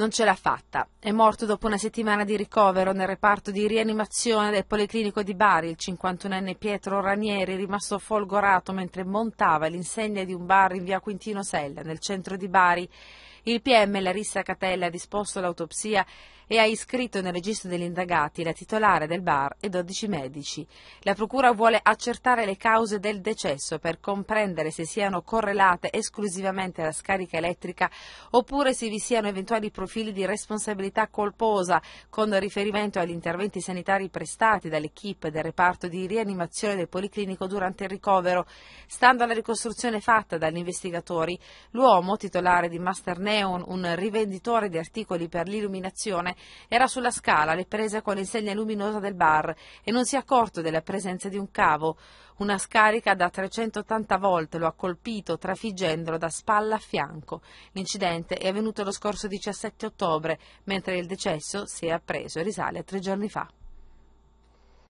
non ce l'ha fatta. È morto dopo una settimana di ricovero nel reparto di rianimazione del Policlinico di Bari. Il 51enne Pietro Ranieri è rimasto folgorato mentre montava l'insegna di un bar in via Quintino Sella, nel centro di Bari. Il PM Larissa Catella ha disposto l'autopsia e ha iscritto nel registro degli indagati la titolare del bar e 12 medici. La Procura vuole accertare le cause del decesso per comprendere se siano correlate esclusivamente alla scarica elettrica oppure se vi siano eventuali profili profili di responsabilità colposa con riferimento agli interventi sanitari prestati dall'equipe del reparto di rianimazione del Policlinico durante il ricovero. Stando alla ricostruzione fatta dagli investigatori, l'uomo, titolare di Master Neon, un rivenditore di articoli per l'illuminazione, era sulla scala alle prese con l'insegna luminosa del bar e non si è accorto della presenza di un cavo. Una scarica da 380 volte lo ha colpito, trafiggendolo da spalla a fianco. L'incidente è avvenuto lo scorso 17 7 ottobre, mentre il decesso, si è appreso, risale a tre giorni fa.